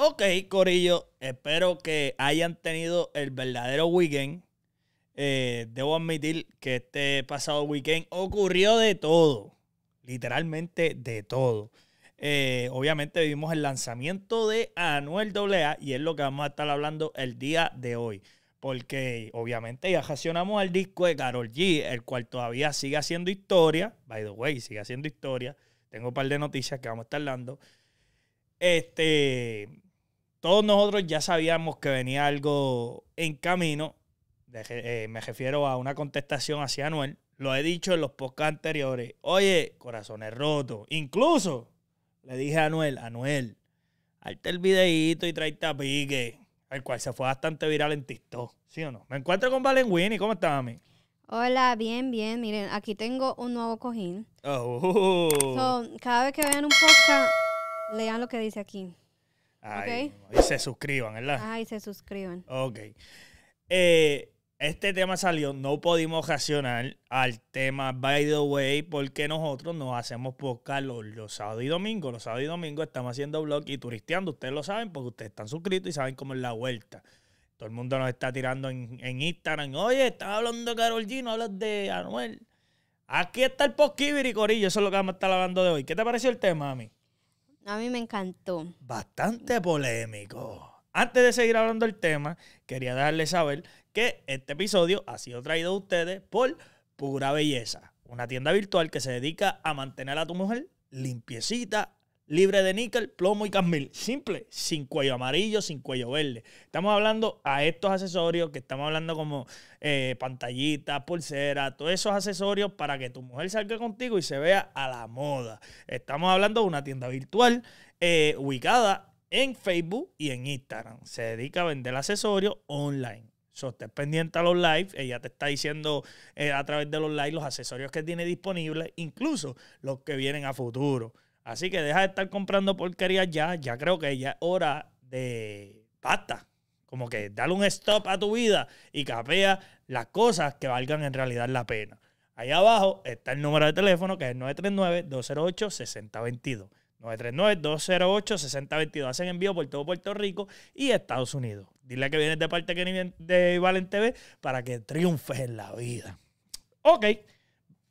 Ok, Corillo, espero que hayan tenido el verdadero weekend. Eh, debo admitir que este pasado weekend ocurrió de todo, literalmente de todo. Eh, obviamente vimos el lanzamiento de Anuel AA y es lo que vamos a estar hablando el día de hoy. Porque obviamente ya reaccionamos al disco de Carol G, el cual todavía sigue haciendo historia. By the way, sigue haciendo historia. Tengo un par de noticias que vamos a estar dando. Este, todos nosotros ya sabíamos que venía algo en camino. Eh, me refiero a una contestación hacia Anuel. Lo he dicho en los podcasts anteriores. Oye, corazones rotos. Incluso le dije a Anuel, Anuel, hazte el videíto y trae a Pique, el cual se fue bastante viral en TikTok. ¿Sí o no? Me encuentro con Valen Winnie. ¿Cómo estás, mami? Hola, bien, bien. Miren, aquí tengo un nuevo cojín. Oh. cada vez que vean un podcast, lean lo que dice aquí. Y se suscriban, ¿verdad? Ay, se suscriban. Ok. Eh, este tema salió, no pudimos reaccionar al tema By the Way, porque nosotros nos hacemos podcast los, los sábados y domingos. Los sábados y domingos estamos haciendo blog y turisteando. Ustedes lo saben porque ustedes están suscritos y saben cómo es la vuelta. Todo el mundo nos está tirando en, Instagram. Oye, estaba hablando de Carol Gino, no hablas de Anuel. Aquí está el y Corillo. Eso es lo que vamos a estar hablando de hoy. ¿Qué te pareció el tema, mí? A mí me encantó. Bastante polémico. Antes de seguir hablando del tema, quería darles saber que este episodio ha sido traído a ustedes por Pura Belleza, una tienda virtual que se dedica a mantener a tu mujer limpiecita libre de níquel, plomo y camil, Simple, sin cuello amarillo, sin cuello verde. Estamos hablando a estos accesorios que estamos hablando como eh, pantallitas, pulseras, todos esos accesorios para que tu mujer salga contigo y se vea a la moda. Estamos hablando de una tienda virtual eh, ubicada en Facebook y en Instagram. Se dedica a vender accesorios online. So, pendiente a los live. Ella te está diciendo eh, a través de los live los accesorios que tiene disponibles, incluso los que vienen a futuro. Así que deja de estar comprando porquerías ya. Ya creo que ya es hora de pasta. Como que dale un stop a tu vida y capea las cosas que valgan en realidad la pena. Ahí abajo está el número de teléfono que es 939-208-6022. 939-208-6022. Hacen envío por todo Puerto Rico y Estados Unidos. Dile que vienes de parte de Valen TV para que triunfes en la vida. Ok.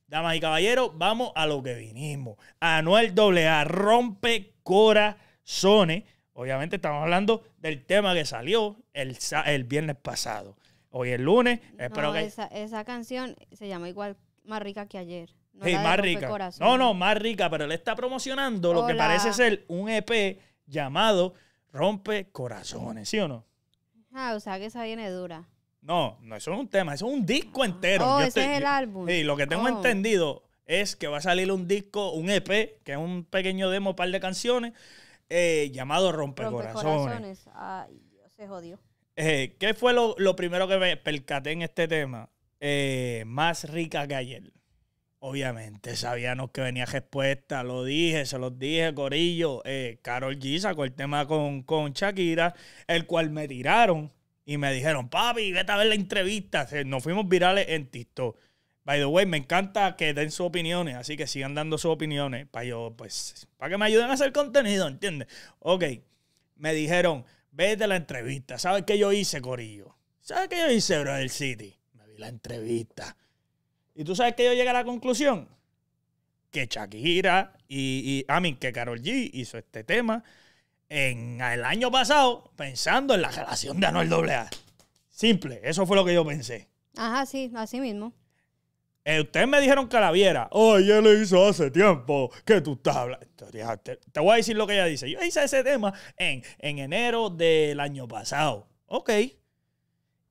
Damas y caballeros, vamos a lo que vinimos. Anuel AA rompe corazones. Obviamente estamos hablando del tema que salió el, viernes pasado. Hoy el lunes, espero Esa, esa canción se llama igual más rica que ayer. No sí, más rica. No, no, más rica, pero él está promocionando lo que parece ser un EP llamado Rompe Corazones, ¿sí o no? Ah, o sea que esa viene dura. No, no, eso es un tema, eso es un disco entero. Oh, ese es el álbum. Sí, lo que tengo oh. entendido es que va a salir un disco, un EP, que es un pequeño demo, par de canciones, eh, llamado Rompecorazones. Rompecorazones. Ay, se jodió. Eh, ¿Qué fue lo, primero que me percaté en este tema? Eh, más rica que ayer. Obviamente, sabíamos que venía respuesta, lo dije, se los dije, Corillo. Carol G con el tema con, con Shakira, el cual me tiraron y me dijeron, papi, vete a ver la entrevista. Nos fuimos virales en TikTok. By the way, me encanta que den sus opiniones, así que sigan dando sus opiniones para yo, pues, para que me ayuden a hacer contenido, ¿entiendes? Ok, me dijeron, vete a la entrevista. ¿Sabes qué yo hice, Corillo? ¿Sabes qué yo hice, Brother City? Me vi la entrevista. ¿Y tú sabes que yo llegué a la conclusión? Que Shakira y, y I que Carol G hizo este tema en el año pasado pensando en la relación de Anuel A, Simple, eso fue lo que yo pensé. Ajá, sí, así mismo. Eh, ustedes me dijeron que la viera. Oye, oh, le hizo hace tiempo que tú estás hablando. Te, voy a decir lo que ella dice. Yo hice ese tema en, en enero del año pasado. Ok.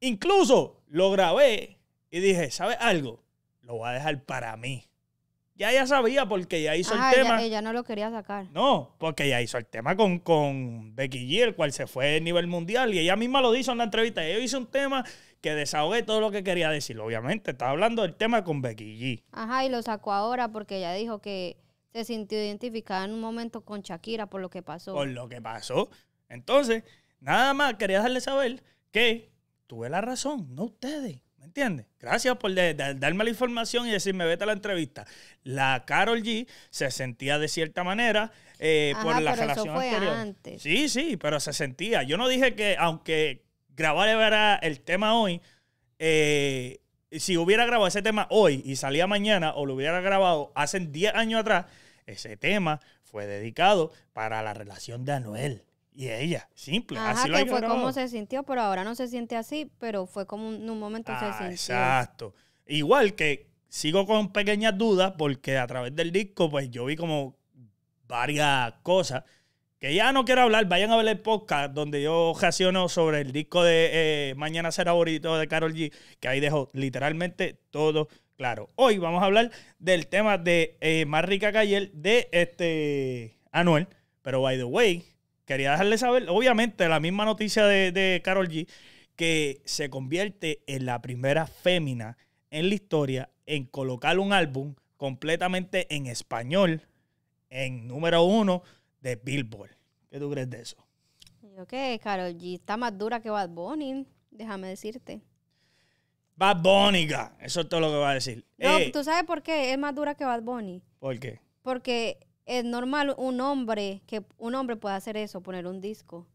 Incluso lo grabé y dije, ¿sabes algo? Lo voy a dejar para mí. Ya ella sabía porque ya hizo el tema. Ella, no lo quería sacar. No, porque ya hizo el tema con, con Becky G, el cual se fue a nivel mundial. Y ella misma lo hizo en la entrevista. Ella hizo un tema que desahogué todo lo que quería decir. Obviamente, estaba hablando del tema con Becky G. Ajá, y lo sacó ahora porque ella dijo que se sintió identificada en un momento con Shakira por lo que pasó. Por lo que pasó. Entonces, nada más quería darle saber que tuve la razón, no ustedes entiendes? Gracias por darme la información y decirme, vete a la entrevista. La Carol G se sentía de cierta manera eh, por la relación anterior. Sí, sí, pero se sentía. Yo no dije que, aunque grabar el tema hoy, eh, si hubiera grabado ese tema hoy y salía mañana o lo hubiera grabado hace 10 años atrás, ese tema fue dedicado para la relación de Anuel y ella, simple. así lo que fue como se sintió, pero ahora no se siente así, pero fue como en un momento se ah, sintió. Exacto. Igual que sigo con pequeñas dudas porque a través del disco pues yo vi como varias cosas que ya no quiero hablar, vayan a ver el podcast donde yo reacciono sobre el disco de eh, Mañana será bonito de Carol G, que ahí dejó literalmente todo claro. Hoy vamos a hablar del tema de eh, Más Rica que de este Anuel, pero by the way, quería dejarle saber, obviamente, la misma noticia de, Carol G, que se convierte en la primera fémina en la historia en colocar un álbum completamente en español en número uno de Billboard. ¿Qué tú crees de eso? Yo que Carol G está más dura que Bad Bunny, déjame decirte. Bad Bunny, eso es todo lo que va a decir. No, eh, ¿tú sabes por qué es más dura que Bad Bunny? ¿Por qué? Porque es normal un hombre que un hombre pueda hacer eso, poner un disco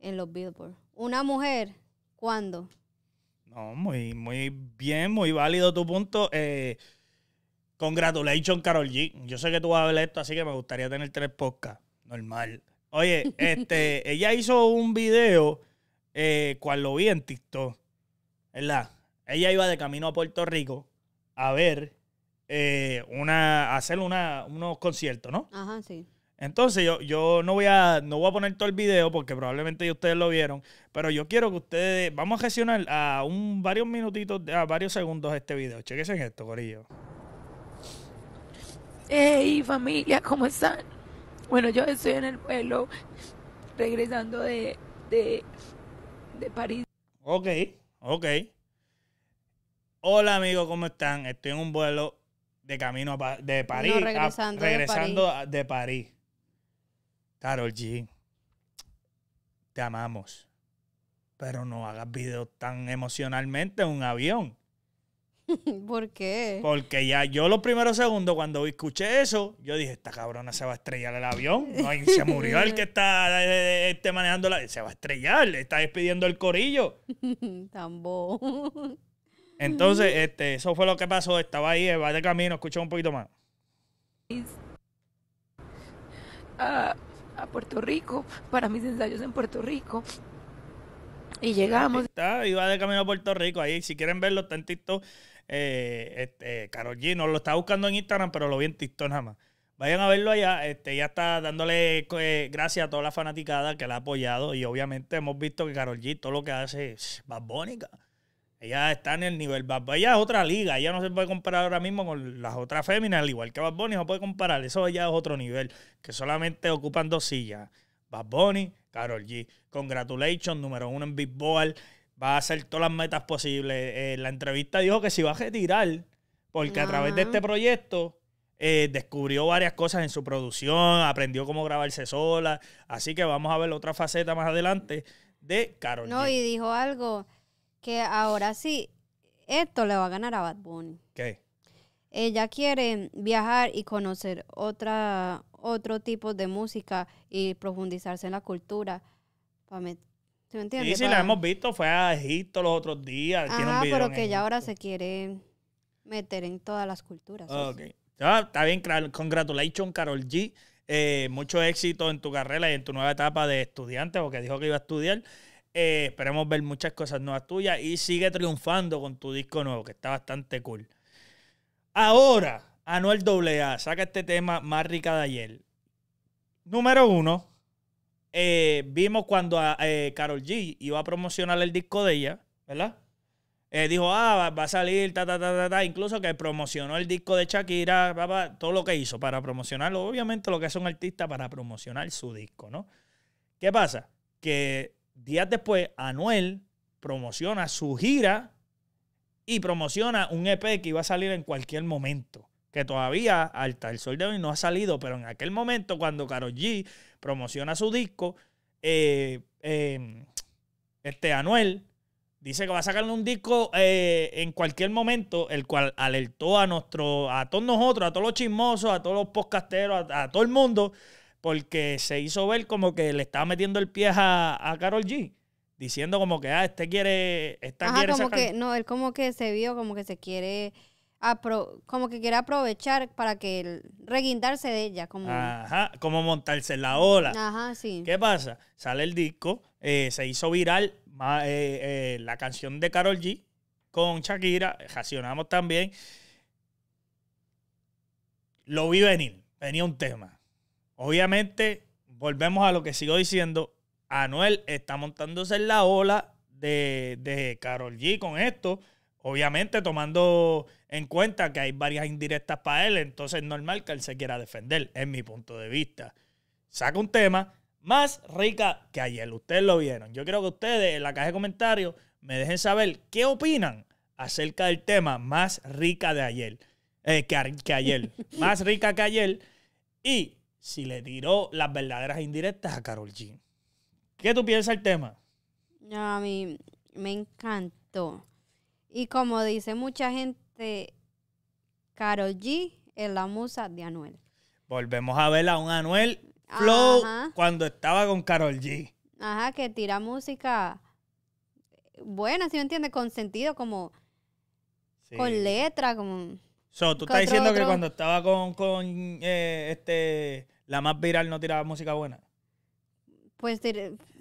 en los Billboard. Una mujer, ¿cuándo? No, muy, muy bien, muy válido tu punto. Eh, congratulations, Carol G. Yo sé que tú vas a ver esto, así que me gustaría tener tres podcasts. Normal. Oye, este, ella hizo un video eh, cuando lo vi en TikTok, ¿verdad? Ella iba de camino a Puerto Rico a ver eh, una, hacer una, unos conciertos, ¿no? Ajá, sí. Entonces yo, no voy a no voy a poner todo el video porque probablemente ustedes lo vieron, pero yo quiero que ustedes vamos a gestionar a un varios minutitos, a varios segundos este video. Chequen esto, corillo. Hey familia, ¿cómo están? Bueno, yo estoy en el vuelo regresando de, de París. Ok, ok. Hola amigos, ¿cómo están? Estoy en un vuelo de camino de París. regresando, de, París. Carol G, te amamos. Pero no hagas video tan emocionalmente en un avión. ¿Por qué? Porque ya yo los primeros segundos cuando escuché eso, yo dije, esta cabrona se va a estrellar el avión. se murió el que está eh, eh, este, manejando la... Se va a estrellar, le está despidiendo el corillo. Tambo. Entonces, este, eso fue lo que pasó. Estaba ahí, va de camino, escucha un poquito más. A, Puerto Rico, para mis ensayos en Puerto Rico. Y llegamos. Estaba, iba de camino a Puerto Rico. Ahí, si quieren verlo, está en TikTok. Eh, este, Carol G, no lo está buscando en Instagram, pero lo vi en TikTok nada más. Vayan a verlo allá. Este, ya está dándole eh, gracias a toda la fanaticada que la ha apoyado. Y obviamente hemos visto que Carol G, todo lo que hace es babónica. Ella está en el nivel Bad Ella es otra liga. Ella no se puede comparar ahora mismo con las otras féminas, al igual que Bad Bunny. No puede comparar. Eso ya es otro nivel. Que solamente ocupan dos sillas. Bad Bunny, Carol G. Congratulations, número uno en Big Ball. Va a hacer todas las metas posibles. en eh, la entrevista dijo que se va a retirar porque a través de este proyecto eh, descubrió varias cosas en su producción, aprendió cómo grabarse sola. Así que vamos a ver otra faceta más adelante de Carol. No, y dijo algo que ahora sí, esto le va a ganar a Bad Bunny. ¿Qué? Ella quiere viajar y conocer otra, otro tipo de música y profundizarse en la cultura. ¿Tú me entiendes? Y si la hemos visto, fue a Egipto los otros días. Ah, pero que ella ahora se quiere meter en todas las culturas. Okay. Ah, está bien, congratulations, Carol G. Eh, mucho éxito en tu carrera y en tu nueva etapa de estudiante, porque dijo que iba a estudiar. Eh, esperemos ver muchas cosas nuevas tuyas y sigue triunfando con tu disco nuevo, que está bastante cool. Ahora, Anuel AA, saca este tema más rica de ayer. Número uno, eh, vimos cuando Carol ah, eh, G iba a promocionar el disco de ella, ¿verdad? dijo, ah, va, a salir, ta, ta, ta, ta, ta. Incluso que promocionó el disco de Shakira, todo lo que hizo para promocionarlo. Obviamente lo que hace un artista para promocionar su disco, ¿no? ¿Qué pasa? Que días después, Anuel promociona su gira y promociona un EP que iba a salir en cualquier momento. Que todavía hasta el sol de hoy no ha salido, pero en aquel momento, cuando Karol G promociona su disco, eh, em, este Anuel dice que va a sacarle un disco eh, en cualquier momento, el cual alertó a nuestro, a todos nosotros, a todos los chismosos, a todos los podcasteros, a todo el mundo porque se hizo ver como que le estaba metiendo el pie a, a Carol G. Diciendo como que, ah, este quiere. Esta Ajá, como que, no, él como que se vio como que se quiere. como que quiere aprovechar para que reguindarse de ella. Como... Ajá, como montarse en la ola. Ajá, sí. ¿Qué pasa? Sale el disco, eh, se hizo viral eh, eh, la canción de Carol G con Shakira, racionamos también. Lo vi venir, venía un tema. Obviamente, volvemos a lo que sigo diciendo. Anuel está montándose en la ola de, de Carol G con esto. Obviamente, tomando en cuenta que hay varias indirectas para él, entonces es normal que él se quiera defender, en mi punto de vista. Saca un tema más rica que ayer. Ustedes lo vieron. Yo quiero que ustedes en la caja de comentarios me dejen saber qué opinan acerca del tema más rica de ayer. Eh, que, que ayer. más rica que ayer. Y si le tiró las verdaderas indirectas a Carol G. ¿Qué tú piensas del tema? a mí me encantó. Y como dice mucha gente, Carol G es la musa de Anuel. Volvemos a ver a un Anuel Flow cuando estaba con Carol G. Ajá, que tira música buena, si me entiendes, con sentido, como con letra, como... So, tú estás diciendo que cuando estaba con, eh, este la más viral no tiraba música buena. Pues,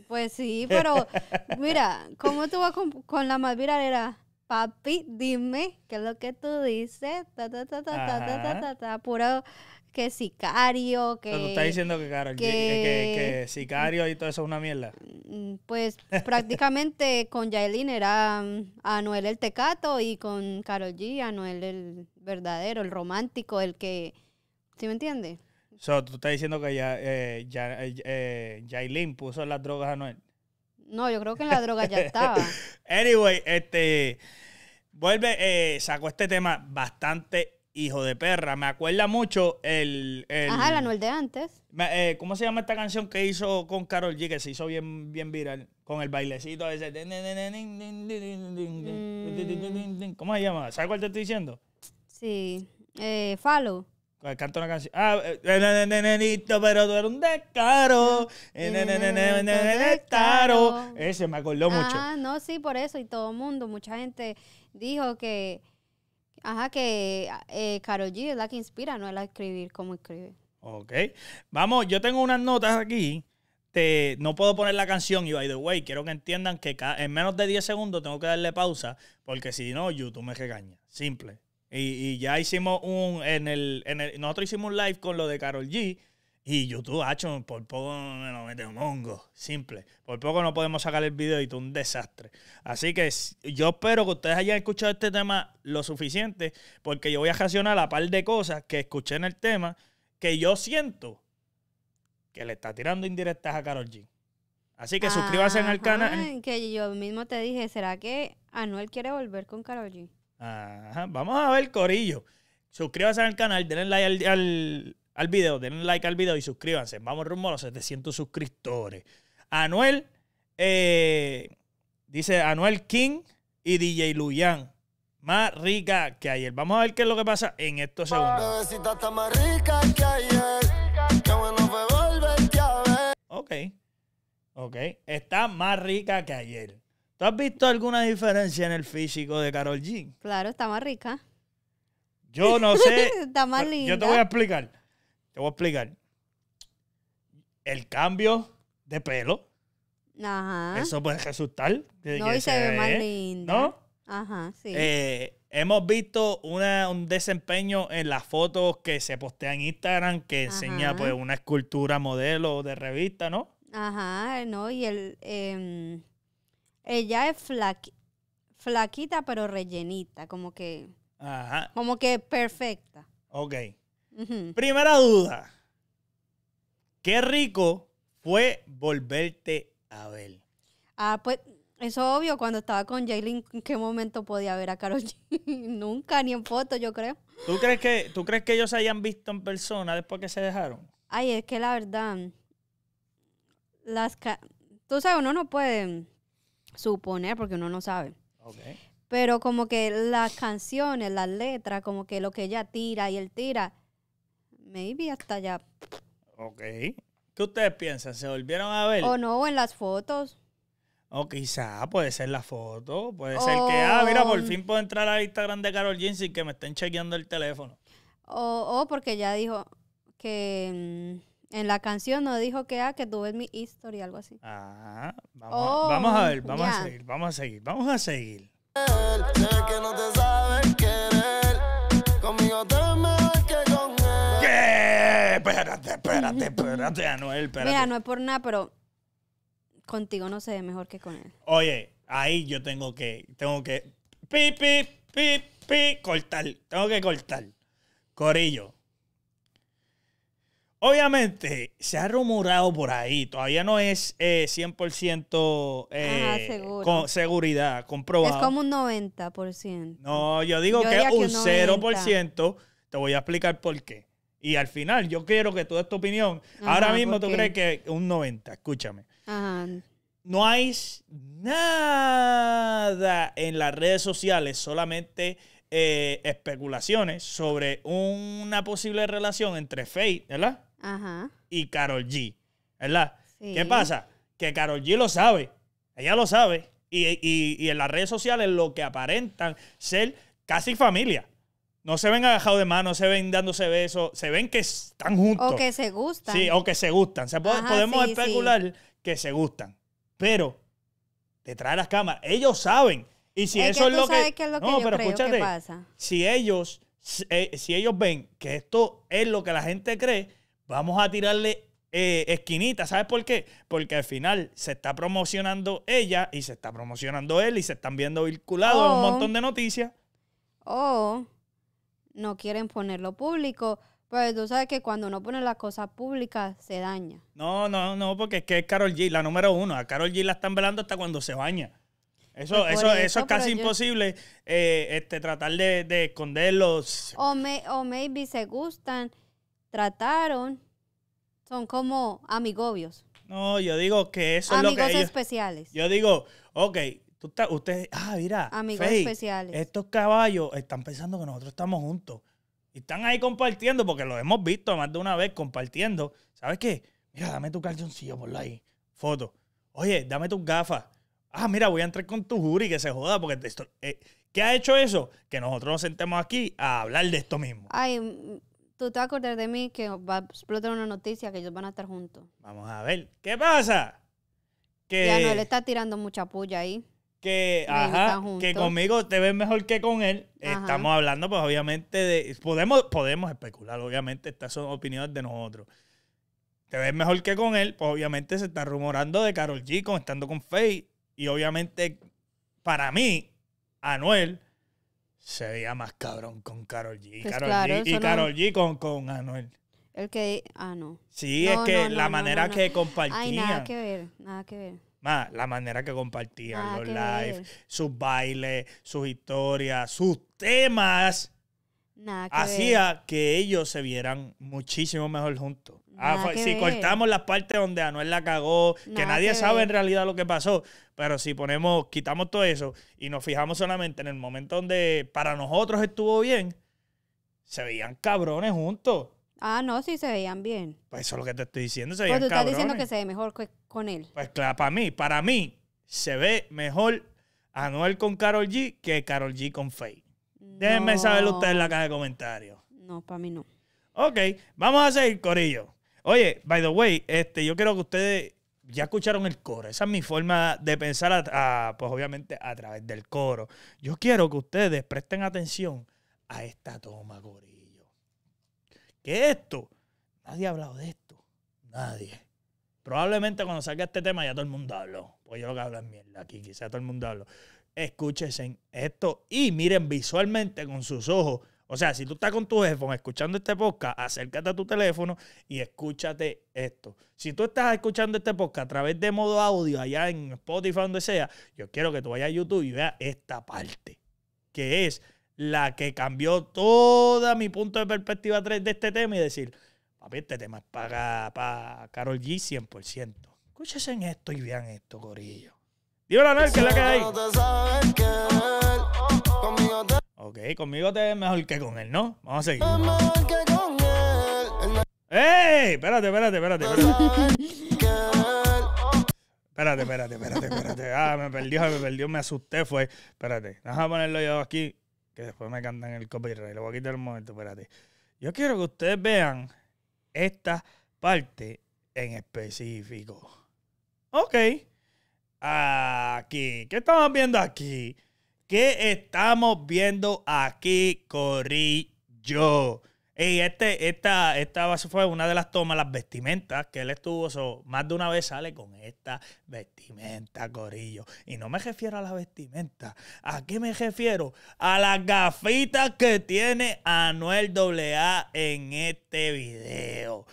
pues sí, pero mira, ¿cómo tú vas con, la más viral? Era, papi, dime qué es lo que tú dices, ta, puro que sicario, que... Pero estás diciendo que, que... sicario y todo eso es una mierda? Mm, pues prácticamente con Yaelin era mm, Anuel el tecato y con Carol G, Anuel el verdadero, el romántico, el que... ¿Sí me entiendes? So, tú estás diciendo que ya, eh, ya, eh, puso las drogas a Noel. No, yo creo que en la droga ya estaba. anyway, este. Vuelve, sacó este tema bastante hijo de perra. Me acuerda mucho el. el Ajá, la Noel de antes. ¿Cómo se llama esta canción que hizo con Carol G, que se hizo bien, bien viral? Con el bailecito ese. ¿Cómo se llama? ¿Sabes cuál te estoy diciendo? Sí. Eh, Falo. Canto una canción. Ah, eh, eh, nenito, pero tú eres un descaro. Eh, Ese me acordó mucho. Ah, no, sí, por eso. Y todo el mundo, mucha gente dijo que. Ajá, que G es la que inspira, no es la escribir como escribe. Ok. Vamos, yo tengo unas notas aquí. no puedo poner la canción y by the way, quiero que entiendan que en menos de 10 segundos tengo que darle pausa porque si no, YouTube me regaña. Simple. Y, ya hicimos un. En el, en el, nosotros hicimos un live con lo de Carol G. Y YouTube, ha hecho por poco me lo mete un hongo. Simple. Por poco no podemos sacar el video y todo un desastre. Así que yo espero que ustedes hayan escuchado este tema lo suficiente. Porque yo voy a reaccionar a par de cosas que escuché en el tema. Que yo siento que le está tirando indirectas a Carol G. Así que suscríbase al canal. Que yo mismo te dije, ¿será que Anuel quiere volver con Karol G? Vamos a ver, Corillo. Suscríbanse al canal, denle like al, al, video, denle like al video y suscríbanse. Vamos rumbo a los 700 suscriptores. Anuel, eh, dice Anuel King y DJ Luyan. Más rica que ayer. Vamos a ver qué es lo que pasa en estos segundos. Ok. Ok. Está más rica que ayer. ¿Tú has visto alguna diferencia en el físico de Carol Jean? Claro, está más rica. Yo no sé. está más linda. Yo te voy a explicar. Te voy a explicar. El cambio de pelo. Ajá. Eso puede resultar. no, y se, ve más linda. ¿No? Ajá, sí. Eh, hemos visto un desempeño en las fotos que se postean en Instagram que enseña pues, una escultura modelo de revista, ¿no? Ajá, no, y el... Em, ella es flaquita, pero rellenita, como que. Ajá. Como que perfecta. Ok. Primera duda. Qué rico fue volverte a ver. Ah, pues eso es obvio, cuando estaba con Jaylin, ¿en qué momento podía ver a Karol G? Nunca, ni en foto, yo creo. ¿Tú crees, que, ¿Tú crees que ellos se hayan visto en persona después que se dejaron? Ay, es que la verdad, las... Tú sabes, uno no puede Suponer, porque uno no sabe. Pero como que las canciones, las letras, como que lo que ella tira y él tira, maybe hasta allá. Ok. ¿Qué ustedes piensan? ¿Se volvieron a ver? O no, en las fotos. O quizá puede ser la foto, puede ser que, ah, mira, por fin puedo entrar al Instagram de Carol Jean sin que me estén chequeando el teléfono. O, o porque ya dijo que... Mm, en la canción no dijo que, ah, que tú ves mi history, algo así. Ah, vamos, a, oh, ver, vamos a seguir, vamos a seguir, vamos a seguir. Espérate, espérate, espérate, Anuel, Mira, no es por nada, pero contigo no se ve mejor que con él. Oye, ahí yo tengo que, tengo que, pi, pi, pi, pi, cortar, tengo que cortar. Corillo, Obviamente, se ha rumorado por ahí, todavía no es 100% eh, eh, con seguridad, comprobado. Es como un 90%. No, yo digo que es un 0%. Te voy a explicar por qué. Y al final, yo quiero que tú des tu opinión. Ahora mismo tú crees que un 90%, escúchame. No hay nada en las redes sociales, solamente... Eh, especulaciones sobre una posible relación entre Faith, ¿verdad? y Carol G. ¿Verdad? ¿Qué pasa? Que Carol G lo sabe. Ella lo sabe. Y, en las redes sociales lo que aparentan ser casi familia. No se ven agajados de mano, se ven dándose besos, se ven que están juntos. O que se gustan. Sí, o que se gustan. Se podemos especular que se gustan. Pero detrás de las cámaras, ellos saben. Y si eso es, lo que, no, pero escúchate. Si ellos, eh, si ellos ven que esto es lo que la gente cree, vamos a tirarle eh, esquinita. ¿Sabes por qué? Porque al final se está promocionando ella y se está promocionando él y se están viendo vinculados un montón de noticias. O no quieren ponerlo público. Pero pues tú sabes que cuando no ponen las cosas públicas se daña. No, no, no, porque es que es Carol G, la número uno. A Carol G la están velando hasta cuando se baña. Eso, pues eso, eso, es casi imposible eh, este, tratar de, de esconderlos. O, me, o maybe se gustan trataron son como amigobios. No, yo digo que eso Amigos es lo que especiales. Yo digo, ok, tú está, usted, ah, mira. Amigos especiales. Estos caballos están pensando que nosotros estamos juntos. Y están ahí compartiendo, porque lo hemos visto más de una vez compartiendo. ¿Sabes qué? Mira, dame tu calzoncillo por ahí. Foto. Oye, dame tus gafas. Ah, mira, voy a entrar con tu jury que se joda, porque esto, eh, ¿qué ha hecho eso? Que nosotros nos sentemos aquí a hablar de esto mismo. Ay, tú te vas a acordar de mí que va a explotar una noticia que ellos van a estar juntos. Vamos a ver. ¿Qué pasa? Que. Anuel está tirando mucha puya ahí. Que, que conmigo te ves mejor que con él. Estamos hablando, pues obviamente, de. Podemos, podemos especular, obviamente, estas son opiniones de nosotros. Te ves mejor que con él, pues obviamente se está rumorando de Carol G con estando con Faye. Y obviamente, para mí, Anuel se veía más cabrón con Carol G. Karol G pues y Carol G con, con Anuel. El que. Ah, no. Sí, es que la manera que compartían. Ay, nada que ver, nada que ver. Más, la manera que compartían los live, sus bailes, sus historias, sus temas. que hacía que ellos se vieran muchísimo mejor juntos. Ah, si cortamos las partes donde Anuel la cagó, que nadie sabe en realidad lo que pasó, pero si ponemos, quitamos todo eso y nos fijamos solamente en el momento donde para nosotros estuvo bien, se veían cabrones juntos. Ah, no, sí se veían bien. Pues eso es lo que te estoy diciendo, se pues veían pues tú estás diciendo que se ve mejor con él. Pues claro, para mí, para mí, se ve mejor Anuel con Carol G que Carol G con Faye. Déjenme saberlo ustedes en la caja de comentarios. No, para mí no. Ok, vamos a seguir, Corillo. Oye, by the way, este, yo quiero que ustedes ya escucharon el coro. Esa es mi forma de pensar, pues obviamente a través del coro. Yo quiero que ustedes presten atención a esta toma, gorillo. ¿Qué es esto? Nadie ha hablado de esto. Nadie. Probablemente cuando salga este tema ya todo el mundo habló. Pues yo lo que hablo es mierda aquí, quizá todo el mundo habló. Escúchense esto y miren visualmente con sus ojos o sea, si tú estás con tu teléfono escuchando este podcast, acércate a tu teléfono y escúchate esto. Si tú estás escuchando este podcast a través de modo audio allá en Spotify, donde sea, yo quiero que tú vayas a YouTube y veas esta parte, que es la que cambió toda mi punto de perspectiva 3 de este tema y decir, papi, este tema es para, para Carol G 100%. Escúchense en esto y vean esto, gorillo. Dímelo a que la que hay. Ok, conmigo te ves mejor que con él, ¿no? Vamos a seguir. ¡Ey! Espérate, espérate, espérate. Espérate, espérate, espérate, espérate. Ah, me perdió, me perdió, me asusté, fue. Espérate, a ponerlo yo aquí, que después me cantan el copyright. Lo voy a quitar un momento, espérate. Yo quiero que ustedes vean esta parte en específico. Ok. Aquí. ¿Qué estamos viendo aquí? ¿Qué estamos viendo aquí, Corillo? Y este, esta, esta fue una de las tomas, las vestimentas que él estuvo. más de una vez sale con esta vestimenta, Corillo. Y no me refiero a la vestimenta. ¿A qué me refiero? A las gafitas que tiene Anuel AA en este video.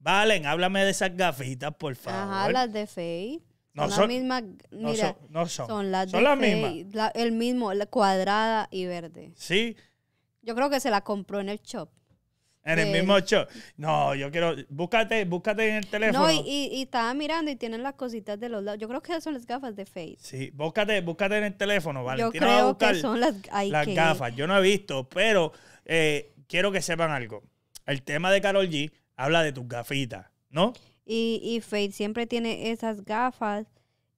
Valen, háblame de esas gafitas, por favor. Ajá, las de Faith. No, son, las mismas, mira, no son, son, son las mismas. el mismo, la cuadrada y verde. Sí. Yo creo que se la compró en el shop. En el mismo shop. No, yo quiero. Búscate, búscate en el teléfono. No, y, estaba mirando y tienen las cositas de los lados. Yo creo que esas son las gafas de Face. Sí, búscate, búscate en el teléfono, ¿vale? Yo creo que son las, gafas. Yo no he visto, pero eh, quiero que sepan algo. El tema de Carol G habla de tus gafitas, ¿no? Y, y siempre tiene esas gafas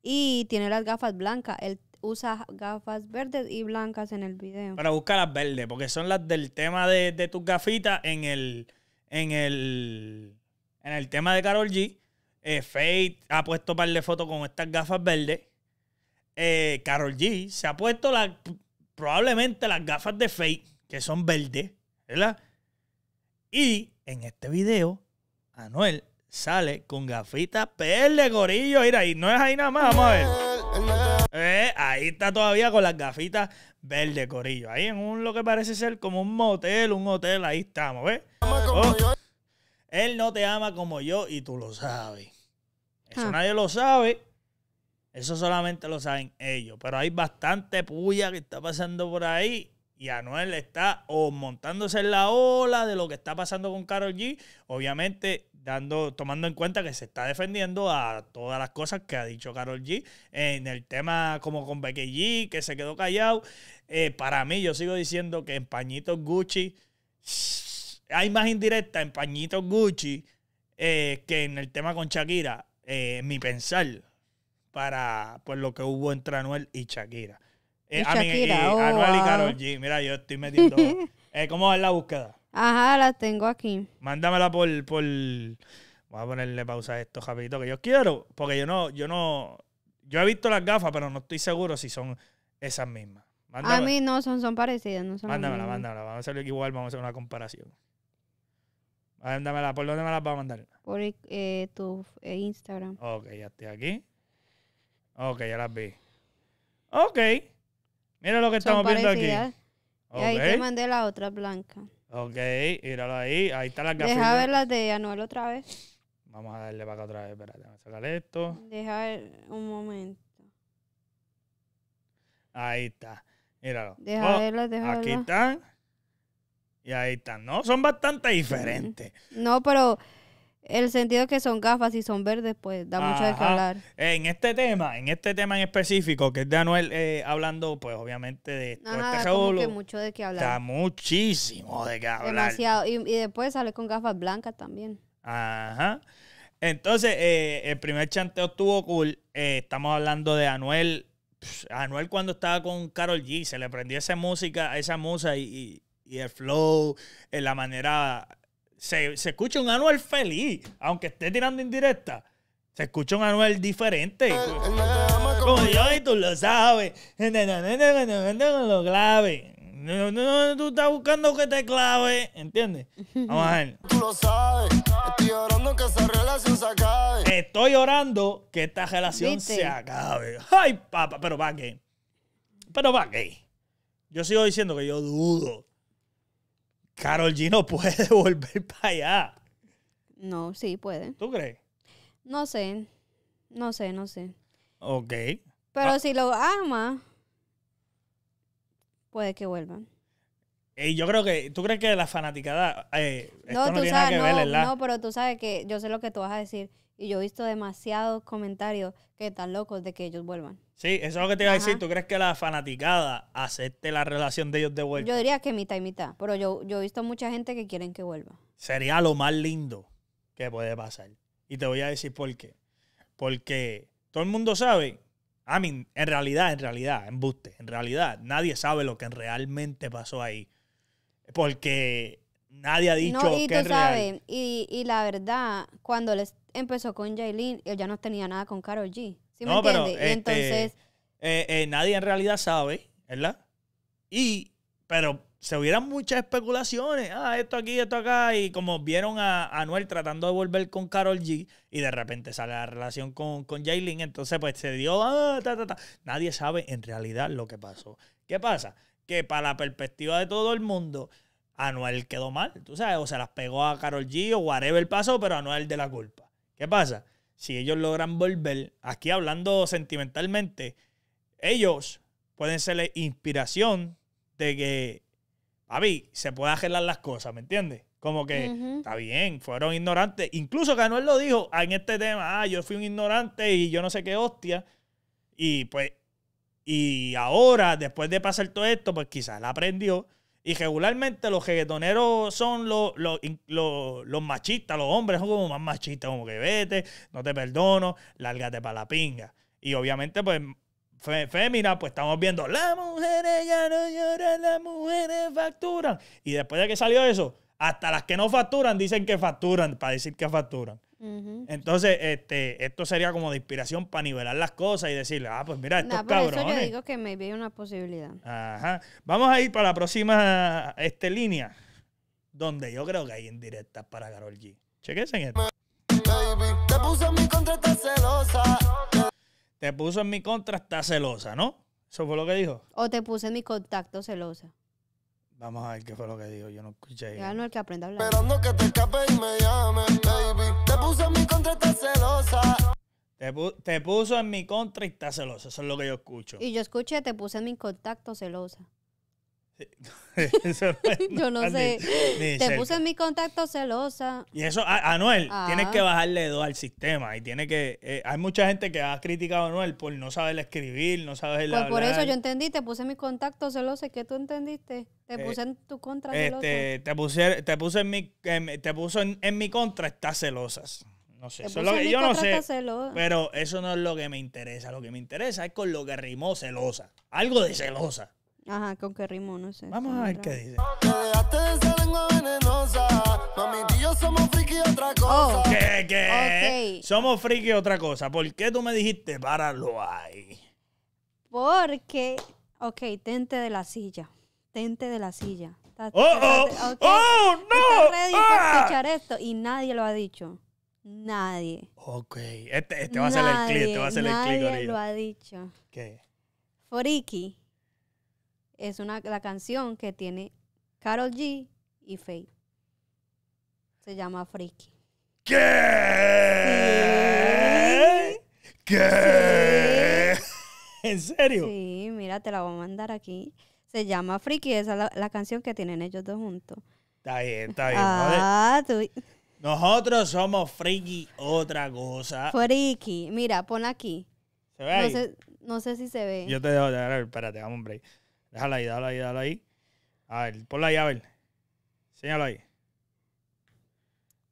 y tiene las gafas blancas. Él usa gafas verdes y blancas en el video. Pero busca las verdes, porque son las del tema de, tus gafitas en el, en el en el tema de Carol G. Eh, Faith ha puesto un par de fotos con estas gafas verdes. Carol eh, G se ha puesto la, probablemente las gafas de Faith, que son verdes, ¿verdad? Y en este video, Anuel sale con gafitas verde, gorillo. Mira, y no es ahí nada más, vamos a ver. Eh, ahí está todavía con las gafitas verde, corillo. Ahí en un lo que parece ser como un motel, un hotel, ahí estamos, ¿ves? Oh. Él no te ama como yo y tú lo sabes. Eso ah. nadie lo sabe. Eso solamente lo saben ellos. Pero hay bastante puya que está pasando por ahí. Y Anuel está montándose en la ola de lo que está pasando con Carol G. Obviamente tomando en cuenta que se está defendiendo a todas las cosas que ha dicho Carol G en el tema como con Becky G, que se quedó callado. Eh, para mí, yo sigo diciendo que en pañitos Gucci hay más indirecta en pañitos Gucci eh, que en el tema con Shakira, eh, mi pensar, para lo que hubo entre Anuel y Shakira. Anuel y oh, Karol G. Mira, yo estoy metiendo. ¿Cómo va la búsqueda? Ajá, las tengo aquí. Mándamela por, por. Voy a ponerle pausa a esto rapidito que yo quiero. Porque yo no, yo no. Yo he visto las gafas, pero no estoy seguro si son esas mismas. A mí no, son, son parecidas. No son mándamela, mándamela. Vamos a igual, vamos a hacer una comparación. Mándamela, ¿por dónde me las vas a mandar? Por eh, tu eh, Instagram. Ok, ya estoy aquí. Ok, ya las vi. Ok. Mira lo que estamos viendo aquí. Y ahí te mandé la otra blanca. Ok, míralo ahí. Ahí está la gafas. Deja ver las de Anuel otra vez. Vamos a darle para acá otra vez. Espérate, vamos a sacar esto. Deja ver un momento. Ahí está. Míralo. Deja oh, verlas, deja Aquí están. Y ahí están. No, son bastante diferentes. No, pero el sentido que son gafas y son verdes, pues da mucho de qué hablar. En este tema, en este tema en específico, que es de Anuel eh, hablando, pues obviamente de este que mucho de qué hablar. Da muchísimo de qué hablar. Demasiado. Y, después sale con gafas blancas también. Ajá. Entonces, eh, el primer chanteo estuvo cool. Eh, estamos hablando de Anuel. Anuel cuando estaba con Carol G, se le prendió esa música, esa musa y, el flow, la manera se, se escucha un Anuel feliz, aunque esté tirando indirecta. Se escucha un Anuel diferente. Como yo y tú lo sabes. Lo clave. No, tú estás buscando que te clave. ¿Entiendes? Vamos a ver. Tú lo sabes. Estoy orando que esta relación se acabe. Estoy orando que esta relación se acabe. Ay, papá, pero ¿para qué? Pero ¿para qué? Yo sigo diciendo que yo dudo Carol G no puede volver para allá. No, sí puede. ¿Tú crees? No sé. No sé, no sé. Ok. Pero ah. si lo ama, puede que vuelvan. Y yo creo que, ¿tú crees que la fanaticada, eh, no, no tú sabes, no, No, pero tú sabes que yo sé lo que tú vas a decir. Y yo he visto demasiados comentarios que están locos de que ellos vuelvan. Sí, eso es lo que te iba a decir. ¿Tú crees que la fanaticada acepte la relación de ellos de vuelta? Yo diría que mitad y mitad, pero yo, yo he visto mucha gente que quieren que vuelva. Sería lo más lindo que puede pasar. Y te voy a decir por qué. Porque todo el mundo sabe, I mean, en realidad, en realidad, en embuste, en realidad, nadie sabe lo que realmente pasó ahí. Porque nadie ha dicho no, y que es real. y, la verdad, cuando les empezó con Jailin, y ya no tenía nada con Carol G. ¿Sí no, me entiendes? Este, entonces. Eh, eh, nadie en realidad sabe, ¿verdad? Y, pero se hubieran muchas especulaciones. Ah, esto aquí, esto acá. Y como vieron a, Anuel tratando de volver con Carol G y de repente sale la relación con, con Jailin, entonces pues se dio. Ah, ta, ta, ta. Nadie sabe en realidad lo que pasó. ¿Qué pasa? Que para la perspectiva de todo el mundo. Anuel quedó mal, tú sabes, o se las pegó a Carol G o whatever pasó, pero Anuel de la culpa. ¿Qué pasa? Si ellos logran volver, aquí hablando sentimentalmente, ellos pueden ser la inspiración de que, mí se pueda arreglar las cosas, ¿me entiendes? Como que, está bien, fueron ignorantes. Incluso Canuel lo dijo en este tema, ah, yo fui un ignorante y yo no sé qué hostia. Y pues, y ahora, después de pasar todo esto, pues quizás la aprendió y regularmente los reggaetoneros son los, los, los, machistas, los hombres son como más machistas, como que vete, no te perdono, lárgate para la pinga. Y obviamente, pues, pues estamos viendo, las mujeres ya no lloran, las mujeres facturan. Y después de que salió eso, hasta las que no facturan dicen que facturan, para decir que facturan. Entonces, este, esto sería como de inspiración para nivelar las cosas y decirle, ah, pues mira, estos nah, por Eso yo digo que me vi una posibilidad. Ajá. Vamos a ir para la próxima este, línea, donde yo creo que hay indirectas para Carol G. Chequense en esto. te puso en mi contra, celosa. Te puso en mi contra, está celosa, ¿no? Eso fue lo que dijo. O te puse en mi contacto celosa. Vamos a ver qué fue lo que dijo. Yo no escuché. Ya no el que aprenda a hablar. Esperando que te escape y me llame, baby. Te puso en mi contra y celosa. Te, te puso en mi contra y está celosa. Eso es lo que yo escucho. Y yo escuché, te puse en mi contacto celosa. Yo no sé. Te puse en mi contacto celosa. Y eso, Anuel, tiene tienes que ah. bajarle dos al sistema. Y tiene que. Eh, hay mucha gente que ha criticado a Anuel por no saber escribir, no saber Pues por eso yo entendí, te puse en mi contacto celosa. ¿Qué tú entendiste? Te eh, puse en tu contra este, celosa. te puse, te puse en mi, te puso en, mi contra estás celosas. No sé, eso yo no sé. Pero eso no es lo que me interesa. Lo que me interesa es con lo que rimó celosa. Algo de celosa. Ajá, con qué ritmo, no sé. Vamos a ver qué dice. Oh. ¿Qué, qué? Okay. Somos friki otra cosa. ¿Por qué tú me dijiste páralo ahí? Porque, ok, tente de la silla. Tente de la silla. ¡Oh, oh! Okay. ¡Oh, no! Está ready para ah. escuchar esto y nadie lo ha dicho. Nadie. Ok, este, este va a ser el clip, este va a ser el clic Nadie lo ha dicho. ¿Qué? Friki es la canción que tiene Carol G y Faye. Se llama Friki. ¿Qué? ¿Qué? ¿En serio? Sí, mira, te la voy a mandar aquí. Se llama Friki, esa es la, canción que tienen ellos dos juntos. Está bien, está bien. Ah, Nosotros somos friki, otra cosa. Friki, mira, pon aquí. ¿Se ve No sé, si se ve. Yo te dejo, espérate, vamos un break. Déjala ahí, dale ahí, déjala ahí. A ver, ponla ahí, a ver. Señala ahí.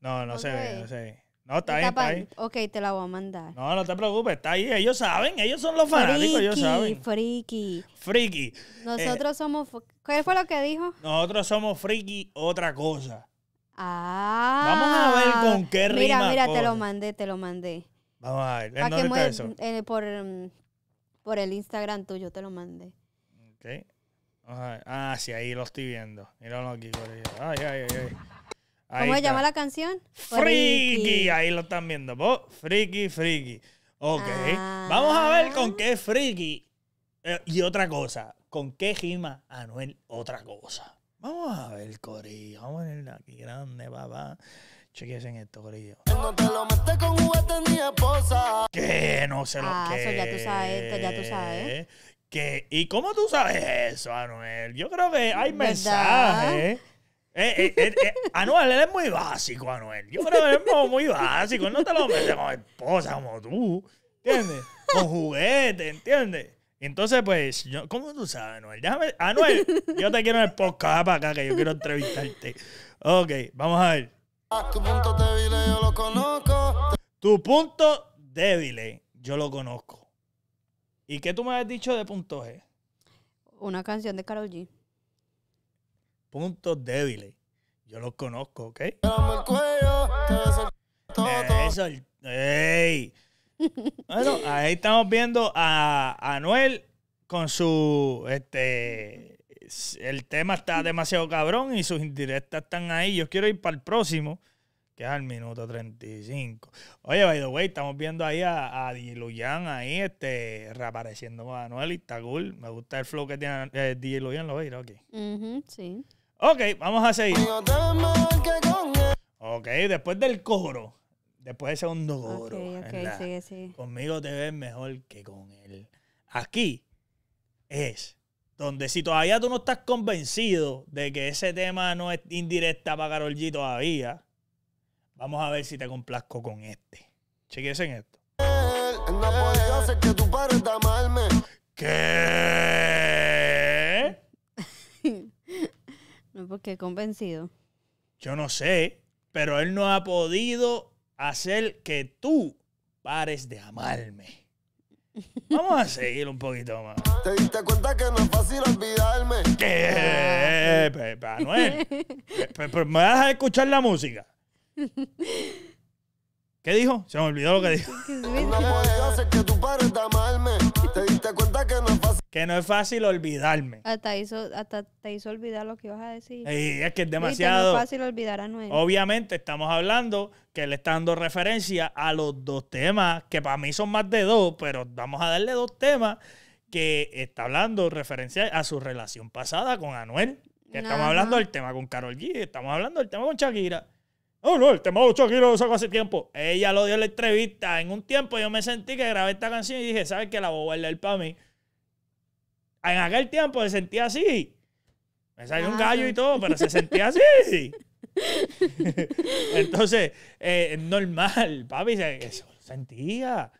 No, no se ve, no se ve. No, está, ahí, está ahí. Ok, te la voy a mandar. No, no te preocupes, está ahí. Ellos saben, ellos son los fanáticos, yo ellos saben. Friki. Friki. Nosotros eh, somos. ¿Qué fue lo que dijo? Nosotros somos friki, otra cosa. Ah. Vamos a ver con qué mira, rima. Mira, mira, te lo mandé, te lo mandé. Vamos a ver. ¿En dónde está eso? Eh, por, mm, por el Instagram tuyo te lo mandé. Ah, sí, ahí lo estoy viendo. Míralo aquí, Corillo. Ay, ay, ay. ay. ¿Cómo se llama la canción? Friki. Ahí lo están viendo. vos. friki, friki. Ok. Ah. Vamos a ver con qué friki. Eh, y otra cosa. ¿Con qué gima Anuel otra cosa? Vamos a ver, Corillo. Vamos a ver aquí grande, papá. Chequense esto, Corillo. No te lo con Que no se lo ah, Eso ya tú sabes, esto ya tú sabes. ¿y cómo tú sabes eso, Anuel? Yo creo que hay mensajes. Eh, eh, eh, Anuel, él es muy básico, Anuel. Yo creo que él es muy básico. no te lo mete con esposa como tú, ¿entiendes? Con juguete, ¿entiendes? Entonces, pues, ¿cómo tú sabes, Anuel? Déjame, Anuel, yo te quiero en el podcast para acá, que yo quiero entrevistarte. Ok, vamos a ver. Tu punto débil yo lo conozco. Tu punto débil yo lo conozco. ¿Y qué tú me has dicho de punto G? Una canción de Karol G. Puntos débiles. Yo los conozco, ¿ok? Eso, ey. Bueno, ahí estamos viendo a Anuel con su este el tema está demasiado cabrón y sus indirectas están ahí. Yo quiero ir para el próximo que es al minuto 35. Oye, by the way, estamos viendo ahí a, a Diluyan ahí, este, reapareciendo con Anuel y está cool. Me gusta el flow que tiene DJ eh, Diluyan, lo voy ok. sí. Ok, vamos a seguir. Ok, después del coro, después del segundo coro. Ok, ok, Conmigo te ves mejor que con él. Aquí es donde si todavía tú no estás convencido de que ese tema no es indirecta para Carol G todavía, Vamos a ver si te complazco con este. Chequense en esto. No podido hacer que tú pares de amarme. ¿Qué? no, porque he convencido. Yo no sé, pero él no ha podido hacer que tú pares de amarme. Vamos a seguir un poquito más. ¿Te diste cuenta que no es fácil olvidarme? ¿Qué? Pepa, pues, Noel. Pues, pues, ¿Me vas a escuchar la música? ¿Qué dijo? Se me olvidó lo que dijo. que no es fácil olvidarme. Hasta, hizo, hasta te hizo olvidar lo que ibas a decir. es que es demasiado. fácil olvidar Obviamente estamos hablando que le está dando referencia a los dos temas, que para mí son más de dos, pero vamos a darle dos temas que está hablando referencia a su relación pasada con Anuel. estamos hablando del tema con Carol G, estamos hablando del tema con Shakira. Oh, no, el tema de 8 lo saco hace tiempo. Ella lo dio en la entrevista. En un tiempo yo me sentí que grabé esta canción y dije, ¿sabes qué? La voy a leer para mí. En aquel tiempo se sentía así. Me salió un ah, gallo y todo, pero se sentía así. Entonces, eh, es normal, papi, se, eso sentía.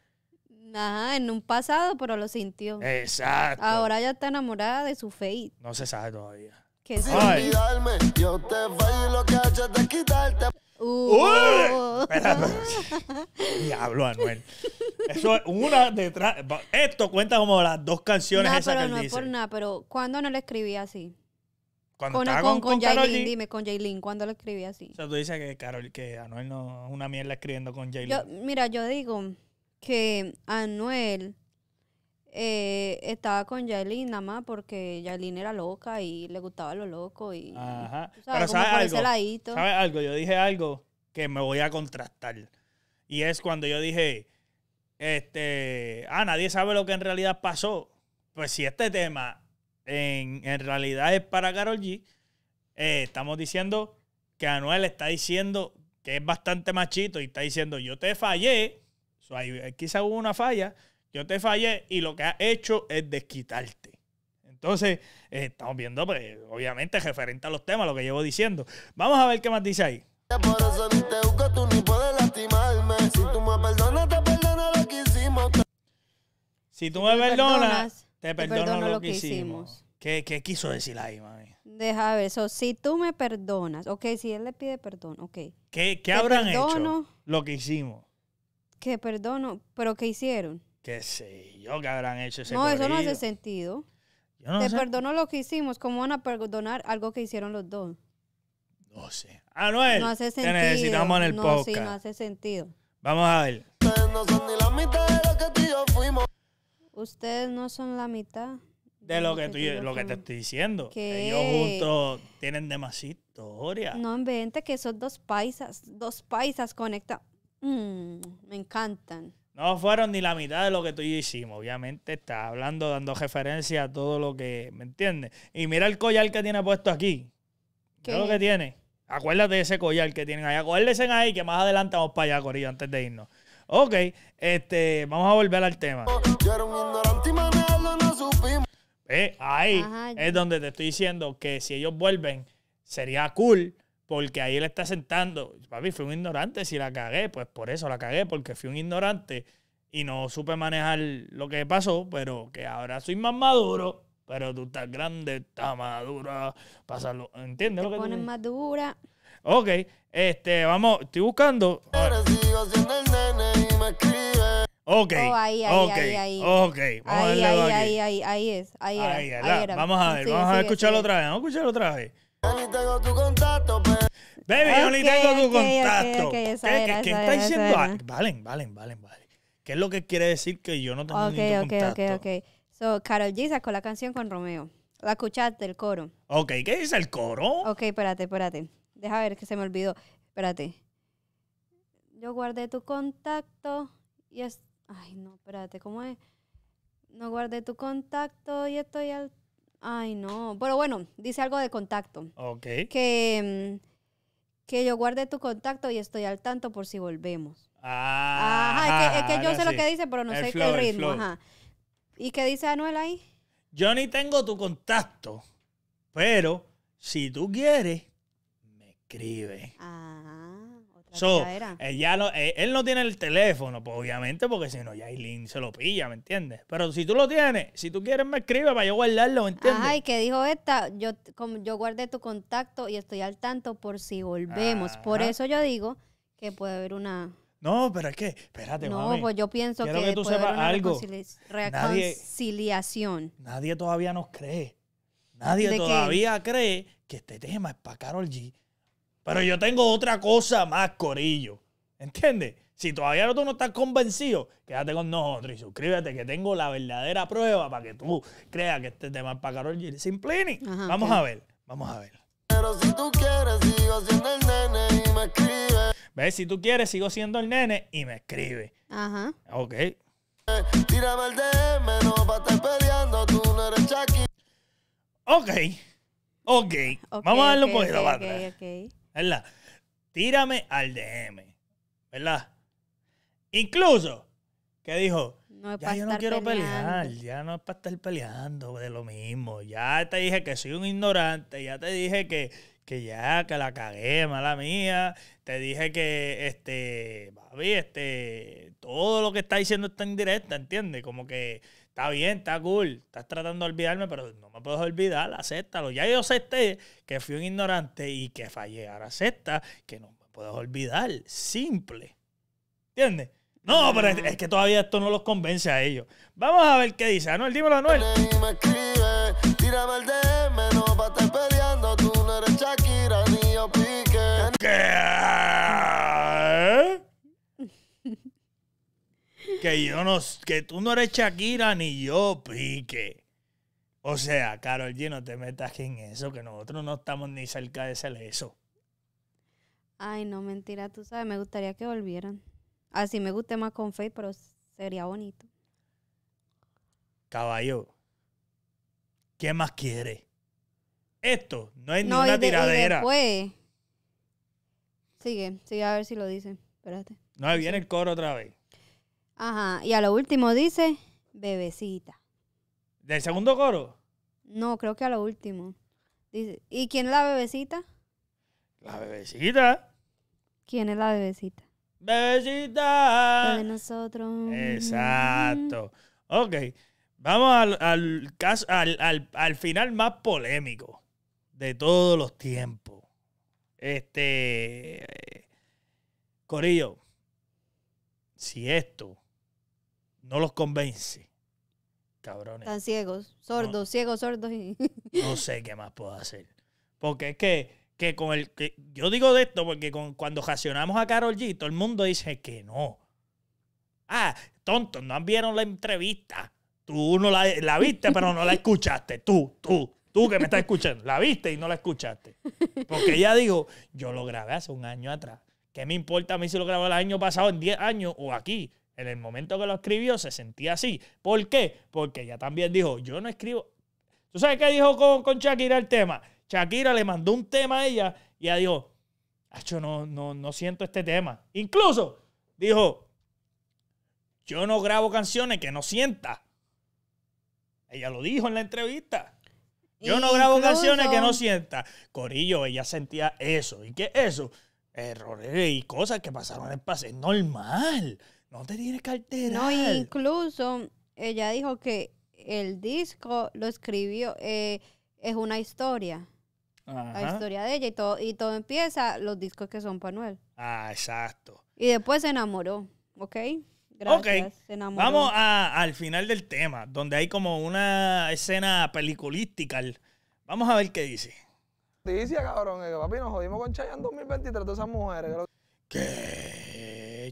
Ajá, en un pasado, pero lo sintió. Exacto. Ahora ya está enamorada de su fe. No se sabe todavía. Que sí. Ay. yo te lo que de quitarte. Uh. Uy, diablo, Anuel. Eso es una detrás. Esto cuenta como las dos canciones nah, esas pero que no, es por nada, pero ¿cuándo no le escribí así? Cuando con, estaba con, con, Jaylin, dime, con Jaylin, ¿cuándo le escribí así? O sea, tú dices que Carol, que Anuel no es una mierda escribiendo con Jaylin. mira, yo digo que Anuel eh, estaba con Yailin nada más porque Yailin era loca y le gustaba lo loco y pero sabes algo yo dije algo que me voy a contrastar y es cuando yo dije este ah nadie sabe lo que en realidad pasó pues si este tema en, realidad es para Carol G eh, estamos diciendo que Anuel está diciendo que es bastante machito y está diciendo yo te fallé o eh, quizá hubo una falla yo te fallé y lo que has hecho es desquitarte. Entonces, eh, estamos viendo, pues, obviamente, referente a los temas, lo que llevo diciendo. Vamos a ver qué más dice ahí. Si tú me perdonas, te perdono lo que hicimos. que ¿Qué, quiso decir ahí, mami? Deja ver eso. Si tú me perdonas, ok, si él le pide perdón, ok. ¿Qué, qué habrán perdono, Lo que hicimos. Que perdono, pero ¿qué hicieron? que sé yo que habrán hecho ese No, eso no hace sentido. Te perdono lo que hicimos, ¿cómo van a perdonar algo que hicieron los dos? No sé. Ah, no hace te necesitamos en el no, Sí, no hace sentido. Vamos a ver. Ustedes no son ni la mitad de lo que fuimos. no son la mitad. De lo que, que te estoy diciendo. Ellos juntos tienen demasiada historia. No invente que esos dos paisas, dos paisas conectan. Mm, me encantan. No fueron ni la mitad de lo que tú y yo hicimos. Obviamente está hablando, dando referencia a todo lo que. ¿Me entiendes? Y mira el collar que tiene puesto aquí. ¿Qué es lo que tiene? Acuérdate de ese collar que tienen ahí. Acuérdense ahí que más adelante vamos para allá, Corillo, antes de irnos. Ok, este, vamos a volver al tema. Ve, eh, ahí es donde te estoy diciendo que si ellos vuelven, sería cool porque ahí él está sentando. Papi, fui un ignorante, si la cagué, pues por eso la cagué, porque fui un ignorante y no supe manejar lo que pasó, pero que ahora soy más maduro. Pero tú estás grande, estás madura, pasarlo. ¿Entiendes lo que pones madura. Ok, este, vamos, estoy buscando. Ahora sigo Ok, oh, ahí, ahí, ahí, ahí. ok. Vamos ahí, a ahí, ahí, ahí, ahí es, ahí, ahí, Vamos a ver, vamos a escucharlo otra vez, vamos a escucharlo otra vez. Baby, yo ni tengo tu contacto. ¿Qué, está diciendo? Ah, valen, valen, valen, valen. ¿Qué es lo que quiere decir que yo no tengo ni tu okay, contacto? Ok, ok, ok. So, Carol G sacó la canción con Romeo. La escuchaste, el coro. Ok, ¿qué dice el coro? Ok, espérate, espérate. Deja ver, que se me olvidó. Espérate. Yo guardé tu contacto y es... Ay, no, espérate, ¿cómo es? No guardé tu contacto y estoy al Ay, no. Pero bueno, dice algo de contacto. Ok. Que, mm, que yo guarde tu contacto y estoy al tanto por si volvemos. Ah. Ajá, es que, es que ah, yo sé lo que dice, pero no sé qué ritmo. ajá. ¿Y qué dice Anuel ahí? Yo ni tengo tu contacto, pero si tú quieres, me escribe. Ah. So, ella eh, eh, él no tiene el teléfono, pues obviamente, porque si no, Yailin se lo pilla, ¿me entiendes? Pero si tú lo tienes, si tú quieres, me escribe para yo guardarlo, ¿me entiendes? Ay, que dijo esta, yo, yo guardé tu contacto y estoy al tanto por si volvemos. Por ah. eso yo digo que puede haber una. No, pero es que, espérate, No, pues yo pienso que, tú puede sepas haber algo. Reconciliación. Nadie, todavía nos cree. Nadie todavía cree que este tema es para Carol G. Pero yo tengo otra cosa más, Corillo. ¿Entiendes? Si todavía tú no estás convencido, quédate con nosotros y suscríbete que tengo la verdadera prueba para que tú creas que este tema es para Carol G. Simplini. vamos a ver, vamos a ver. Pero si tú quieres, sigo siendo el nene y me escribe. ¿Ves? Si tú quieres, sigo siendo el nene y me escribe. Ajá. Ok. el a peleando, tú no Ok. Ok. Vamos a darle un poquito ok, ok. ¿verdad? Tírame al DM, ¿verdad? Incluso, que dijo, ya yo no quiero pelear, ya no es para estar peleando de lo mismo, ya te dije que soy un ignorante, ya te dije que, ya, que la cagué, mala mía, te dije que, este, este, todo lo que está diciendo está en directa, ¿entiendes? Como que Está bien, está cool. Estás tratando de olvidarme, pero no me puedes olvidar. Acéptalo. Ya yo acepté que fui un ignorante y que fallé. Ahora acepta que no me puedes olvidar. Simple. ¿Entiendes? No, pero es, que todavía esto no los convence a ellos. Vamos a ver qué dice. Anuel, dímelo, Anuel. que yo no, que tú no eres Shakira ni yo, pique. O sea, Carol G, no te metas en eso, que nosotros no estamos ni cerca de ser eso. Ay, no, mentira, tú sabes, me gustaría que volvieran. Así me guste más con Fe pero sería bonito. Caballo, ¿qué más quiere? Esto no es ni una tiradera. Sigue, sigue a ver si lo dice. Espérate. No, viene el coro otra vez. Ajá, y a lo último dice, bebecita. ¿Del segundo coro? No, creo que a lo último. Dice, ¿y quién es la bebecita? La bebecita. ¿Quién es la bebecita? Bebecita. de nosotros. Exacto. Ok, vamos al, al final más polémico de todos los tiempos. Este. Corillo, si esto no los convence. Cabrones. Están ciegos, sordos, ciegos, sordos. Y... no sé qué más puedo hacer. Porque es que, con el. Que, yo digo de esto porque con, cuando racionamos a Carol G, todo el mundo dice que no. Ah, tontos, no vieron la entrevista. Tú no la, la viste, pero no la escuchaste. Tú, tú, tú que me estás escuchando, la viste y no la escuchaste. Porque ella dijo, yo lo grabé hace un año atrás. ¿Qué me importa a mí si lo grabé el año pasado, en 10 años o aquí? En el momento que lo escribió se sentía así. ¿Por qué? Porque ella también dijo, yo no escribo. ¿Tú sabes qué dijo con, Shakira el tema? Shakira le mandó un tema a ella y ella dijo, yo no, no, siento este tema. Incluso dijo, yo no grabo canciones que no sienta. Ella lo dijo en la entrevista. Yo no grabo canciones que no sienta. Corillo, ella sentía eso. ¿Y qué eso? Errores y cosas que pasaron en el pase. Es normal. No te tienes No, incluso ella dijo que el disco lo escribió, eh, es una historia. Ajá. La historia de ella y todo, y todo empieza los discos que son Panuel. Ah, exacto. Y después se enamoró, ¿ok? Gracias, vamos al final del tema, donde hay como una escena peliculística. Vamos a ver qué dice. Dice, cabrón, papi, nos jodimos con Chayanne 2023, todas esas mujeres. ¿Qué?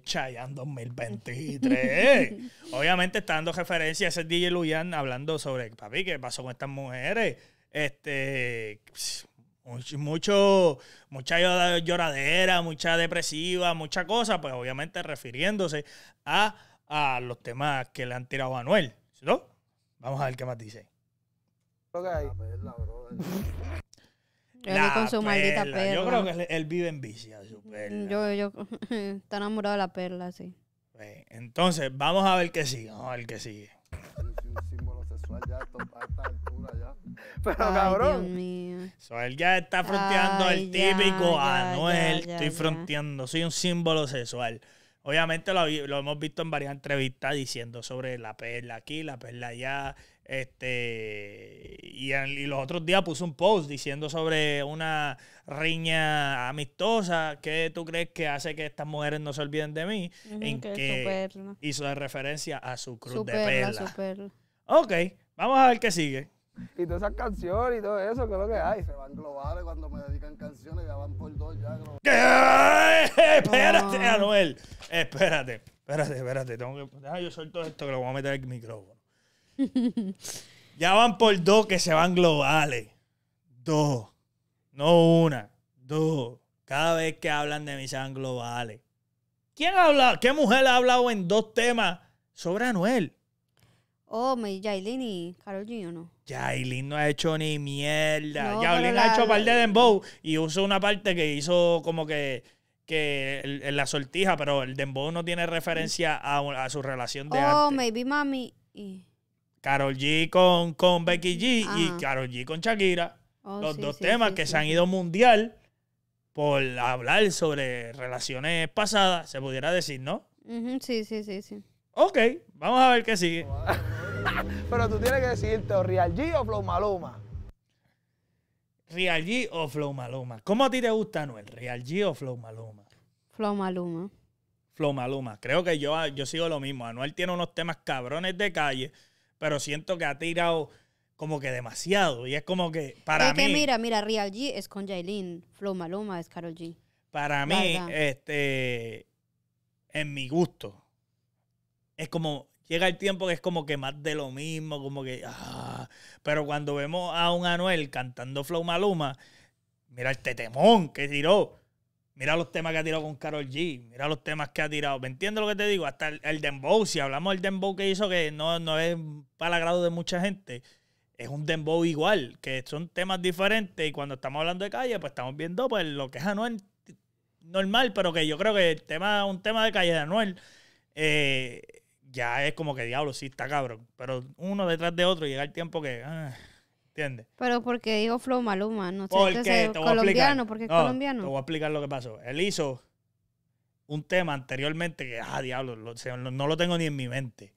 Chayanne 2023. Obviamente está dando referencia a ese DJ Luyan hablando sobre, papi, ¿qué pasó con estas mujeres? Este, mucho, mucha lloradera, mucha depresiva, mucha cosa, pues obviamente refiriéndose a, los temas que le han tirado a Manuel. ¿No? Vamos a ver qué más dice. Ah, pues, yo creo que él, vive en vicia, su mm, Yo, yo, está enamorado de la perla, sí. Pues, entonces, vamos a ver qué sigue. Vamos a ver qué sigue. Pero cabrón. él ya está fronteando el típico Anuel. Estoy fronteando, soy un símbolo sexual. Obviamente lo, hemos visto en varias entrevistas diciendo sobre la perla aquí, la perla allá, este, y, los otros días puso un post diciendo sobre una riña amistosa. que tú crees que hace que estas mujeres no se olviden de mí? en que, hizo de referencia a su cruz de perla. Ok, vamos a ver qué sigue. Y todas esas canciones y todo eso, que es lo que hay. Se van globales cuando me dedican canciones, ya van por dos ya. ¿Qué? Espérate, ah. Anuel. Espérate, espérate, espérate. Tengo que... Deja yo suelto esto que lo voy a meter en el micrófono. ya van por dos que se van globales. Dos. No una. Dos. Cada vez que hablan de mí se van globales. ¿Quién ha hablado? ¿Qué mujer ha hablado en dos temas sobre Anuel? Oh, May Yailin y no? Yailin no ha hecho ni mierda. No, ha hecho par de dembow y usó una parte que hizo como que, que la sortija, pero el dembow no tiene referencia a, su relación de Oh, maybe mami y... Carol G con, con Becky G y Carol G con Shakira. Oh, los dos temas que se han ido mundial por hablar sobre relaciones pasadas, se pudiera decir, ¿no? sí, sí, sí, sí. Ok, vamos a ver qué sigue. Pero tú tienes que decirte, ¿Real G o Flow Maluma? ¿Real G o Flow Maluma? ¿Cómo a ti te gusta, Anuel? ¿Real G o Flow Maluma? Flow Maluma. Flow Maluma. Creo que yo, yo sigo lo mismo. Anuel tiene unos temas cabrones de calle pero siento que ha tirado como que demasiado. Y es como que para mí. mira, mira, Real G es con Jailin, Flow Maluma es Carol G. Para mí, este. En mi gusto. Es como. Llega el tiempo que es como que más de lo mismo, como que. Ah, pero cuando vemos a un Anuel cantando Flow Maluma, mira el tetemón que tiró. Mira los temas que ha tirado con Carol G. Mira los temas que ha tirado. ¿Me entiendes lo que te digo? Hasta el, Dembow, si hablamos del Dembow que hizo, que no, es para el agrado de mucha gente, es un Dembow igual, que son temas diferentes. Y cuando estamos hablando de calle, pues estamos viendo pues, lo que es Anuel normal, pero que yo creo que el tema, un tema de calle de Anuel eh, ya es como que diablo, sí está cabrón. Pero uno detrás de otro llega el tiempo que. Ah, ¿Entiendes? Pero porque digo Flow Maluma, no sé porque, colombiano, porque es colombiano. Te voy a explicar lo que pasó. Él hizo un tema anteriormente que, ah, diablo, no, lo tengo ni en mi mente.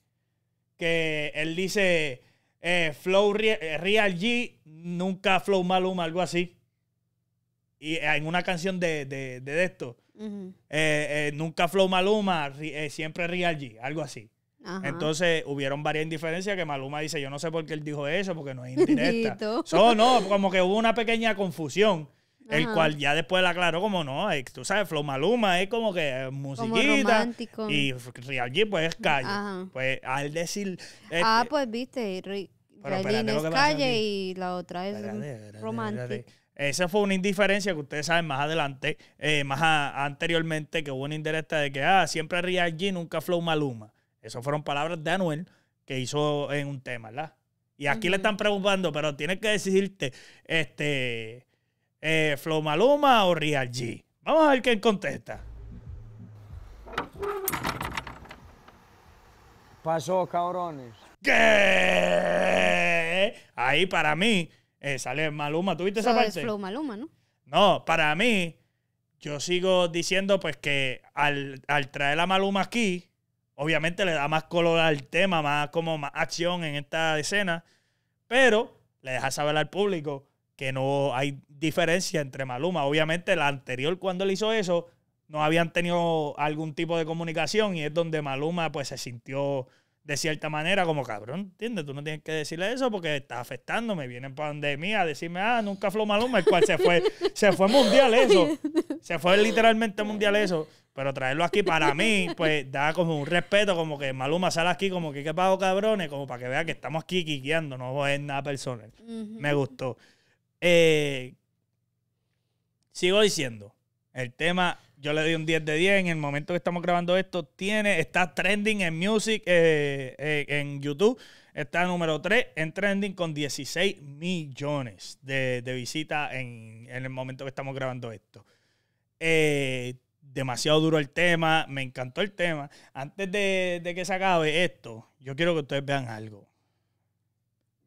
Que él dice eh, Flow eh, Real G, nunca Flow Maluma, algo así. Y eh, en una canción de, de, esto, nunca Flow Maluma, siempre Real G, algo así. Entonces hubieron varias indiferencias que Maluma dice, yo no sé por qué él dijo eso, porque no es indirecta. no, como que hubo una pequeña confusión, el cual ya después la aclaró como no, eh, tú sabes, Flow Maluma es como que eh, musiquita y Real G pues es calle. Pues al decir... Eh, ah, pues viste, Real es calle y la otra es romántica. Esa fue una indiferencia que ustedes saben más adelante, más anteriormente, que hubo una indirecta de que, ah, siempre Real G, nunca Flow Maluma. Esas fueron palabras de Anuel que hizo en un tema, ¿verdad? Y aquí le están preguntando, pero tienes que decidirte, este, eh, Maluma o Real G. Vamos a ver quién contesta. Pasó, cabrones. ¿Qué? Ahí para mí eh, sale Maluma. ¿Tuviste esa parte? Es Flow Maluma, ¿no? No, para mí, yo sigo diciendo pues que al, al traer a Maluma aquí, Obviamente le da más color al tema, más como más acción en esta escena, pero le deja saber al público que no hay diferencia entre Maluma. Obviamente la anterior cuando él hizo eso no habían tenido algún tipo de comunicación y es donde Maluma pues se sintió de cierta manera como cabrón, ¿entiendes? Tú no tienes que decirle eso porque está afectándome. viene pandemia a decirme, ah, nunca Flow Maluma, el cual se fue, se fue mundial eso. Se fue literalmente mundial eso. Pero traerlo aquí para mí, pues da como un respeto, como que Maluma sale aquí, como que qué pago cabrones, como para que vea que estamos aquí quiqueando, no es nada personal. Me gustó. Eh, sigo diciendo, el tema, yo le doy un 10 de 10. En el momento que estamos grabando esto, tiene, está trending en music, eh, eh, en YouTube. Está número 3 en trending con 16 millones de, visitas en, en, el momento que estamos grabando esto. Eh, demasiado duro el tema, me encantó el tema. Antes de, que se acabe esto, yo quiero que ustedes vean algo.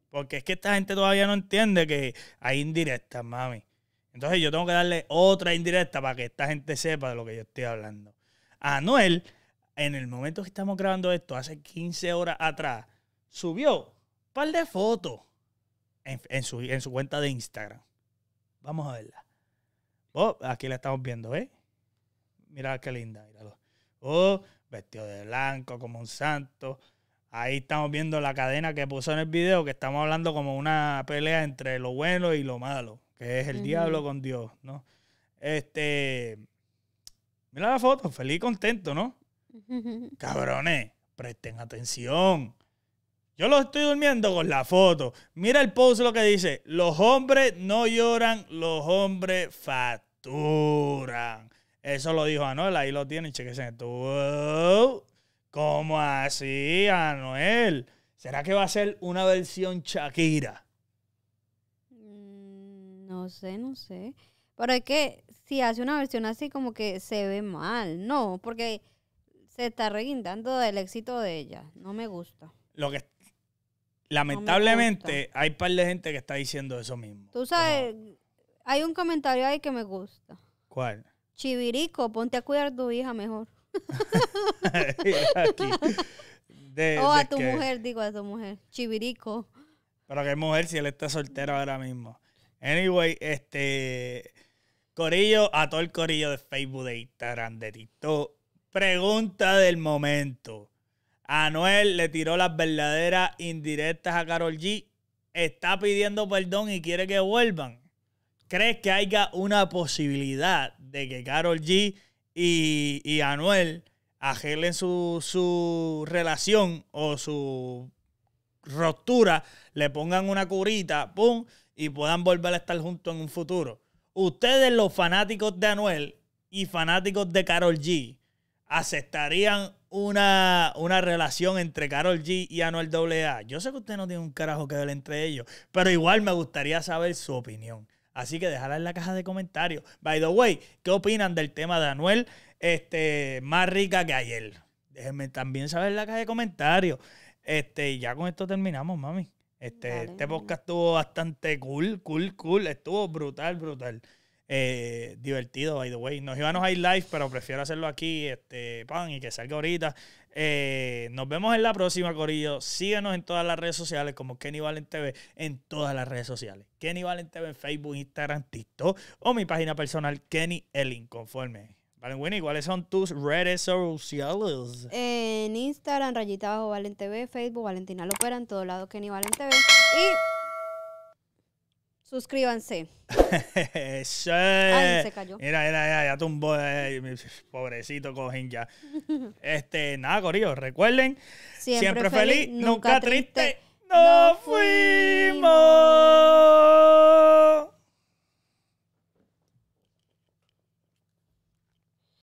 Porque es que esta gente todavía no entiende que hay indirectas, mami. Entonces yo tengo que darle otra indirecta para que esta gente sepa de lo que yo estoy hablando. Anuel, en el momento que estamos grabando esto, hace 15 horas atrás, subió un par de fotos en, su, cuenta de Instagram. Vamos a verla. Oh, aquí la estamos viendo, ¿eh? mira qué linda, Oh, vestido de blanco como un santo. Ahí estamos viendo la cadena que puso en el video, que estamos hablando como una pelea entre lo bueno y lo malo, que es el diablo con Dios, ¿no? Este, mira la foto, feliz y contento, ¿no? Cabrones, presten atención. Yo lo estoy durmiendo con la foto. Mira el post lo que dice. Los hombres no lloran, los hombres facturan. Eso lo dijo Anuel, ahí lo tienen, chequense ¿Cómo así, Anuel? ¿Será que va a ser una versión Shakira? Mm, no sé, no sé. Pero es que si hace una versión así, como que se ve mal. No, porque se está reguindando del éxito de ella. No me gusta. Lo que lamentablemente hay par de gente que está diciendo eso mismo. Tú sabes, hay un comentario ahí que me gusta. ¿Cuál? Chivirico, ponte a cuidar a tu hija mejor. o a tu mujer, digo a tu mujer. Chivirico. Pero qué mujer si él está soltero ahora mismo. Anyway, este. Corillo, a todo el corillo de Facebook, de Instagram, de TikTok. Pregunta del momento. Anuel le tiró las verdaderas indirectas a Carol G. Está pidiendo perdón y quiere que vuelvan. ¿Crees que haya una posibilidad de que Carol G y, Anuel arreglen su, su relación o su ruptura, le pongan una curita, pum, y puedan volver a estar juntos en un futuro. Ustedes, los fanáticos de Anuel y fanáticos de Carol G, aceptarían una, una relación entre Carol G y Anuel AA. Yo sé que usted no tiene un carajo que ver entre ellos, pero igual me gustaría saber su opinión. Así que déjala en la caja de comentarios. By the way, ¿qué opinan del tema de Anuel este, más rica que ayer? Déjenme también saber en la caja de comentarios. Este, y ya con esto terminamos, mami. Este, este podcast estuvo bastante cool, cool, cool. Estuvo brutal, brutal. Eh, divertido, by the way. Nos íbamos a ir live, pero prefiero hacerlo aquí, este, pan, y que salga ahorita. Eh, nos vemos en la próxima, Corillo. Síguenos en todas las redes sociales, como Kenny Valen TV, en todas las redes sociales. Kenny Valen TV en Facebook, Instagram, TikTok o mi página personal, Kenny Elin conforme Valen Winnie, ¿cuáles son tus redes sociales? En Instagram, Rayita Bajo Valen TV, Facebook, Valentina Lopera, en todos lados Kenny Valen TV. Y Suscríbanse. sí. Ay, se cayó. Mira, mira, ya, ya tumbó. Eh, pobrecito cojín ya. este, nada, Corillo, recuerden. Siempre, feliz, nunca, triste. triste. ¡No fuimos!